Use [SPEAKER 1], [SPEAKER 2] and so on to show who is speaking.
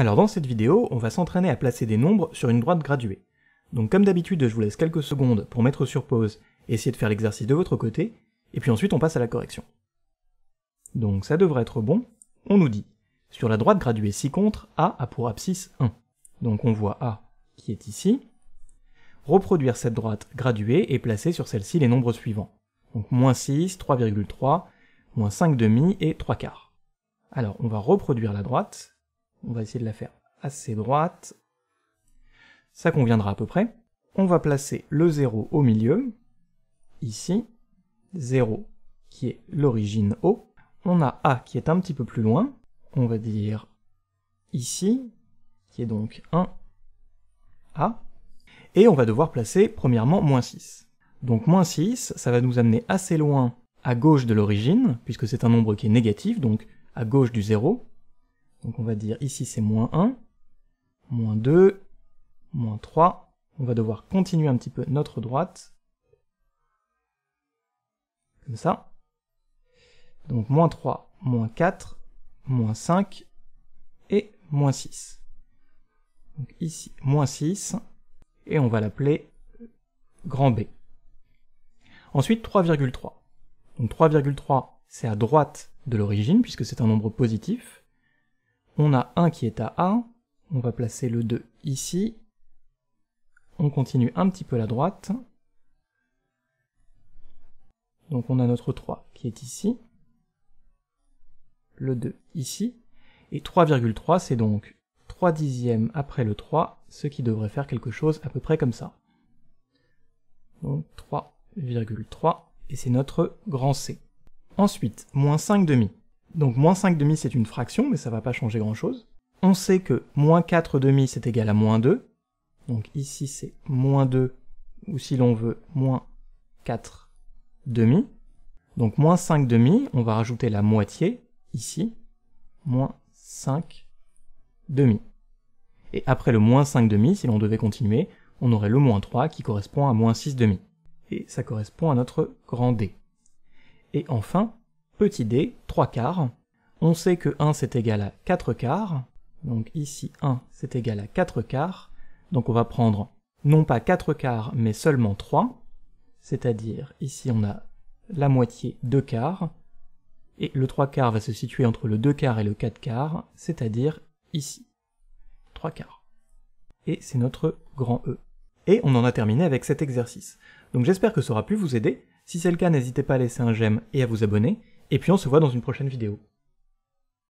[SPEAKER 1] Alors dans cette vidéo, on va s'entraîner à placer des nombres sur une droite graduée. Donc comme d'habitude, je vous laisse quelques secondes pour mettre sur pause essayer de faire l'exercice de votre côté, et puis ensuite on passe à la correction. Donc ça devrait être bon. On nous dit, sur la droite graduée 6 contre, A a pour abscisse 1. Donc on voit A qui est ici. Reproduire cette droite graduée et placer sur celle-ci les nombres suivants. Donc moins 6, 3,3, moins 5 demi et 3 quarts. Alors on va reproduire la droite, on va essayer de la faire assez droite. Ça conviendra à peu près. On va placer le 0 au milieu, ici. 0 qui est l'origine O. On a A qui est un petit peu plus loin, on va dire ici, qui est donc 1, A. Et on va devoir placer premièrement moins 6. Donc moins 6, ça va nous amener assez loin à gauche de l'origine, puisque c'est un nombre qui est négatif, donc à gauche du 0. Donc on va dire ici c'est moins 1, moins 2, moins 3. On va devoir continuer un petit peu notre droite. Comme ça. Donc moins 3, moins 4, moins 5 et moins 6. Donc ici, moins 6. Et on va l'appeler grand B. Ensuite 3,3. Donc 3,3 c'est à droite de l'origine puisque c'est un nombre positif. On a 1 qui est à 1, on va placer le 2 ici, on continue un petit peu la droite, donc on a notre 3 qui est ici, le 2 ici, et 3,3 c'est donc 3 dixièmes après le 3, ce qui devrait faire quelque chose à peu près comme ça. Donc 3,3, et c'est notre grand C. Ensuite, moins 5 demi. Donc moins 5 demi c'est une fraction, mais ça va pas changer grand chose. On sait que moins 4 demi c'est égal à moins 2. Donc ici c'est moins 2, ou si l'on veut, moins 4 demi. Donc moins 5 demi, on va rajouter la moitié, ici, moins 5 demi. Et après le moins 5 demi, si l'on devait continuer, on aurait le moins 3 qui correspond à moins 6 demi. Et ça correspond à notre grand D. Et enfin, petit d, 3 quarts. On sait que 1 c'est égal à 4 quarts, donc ici 1 c'est égal à 4 quarts, donc on va prendre non pas 4 quarts mais seulement 3, c'est-à-dire ici on a la moitié 2 quarts, et le 3 quarts va se situer entre le 2 quarts et le 4 quarts, c'est-à-dire ici, 3 quarts. Et c'est notre grand E. Et on en a terminé avec cet exercice. Donc j'espère que ça aura pu vous aider. Si c'est le cas, n'hésitez pas à laisser un j'aime et à vous abonner et puis on se voit dans une prochaine vidéo.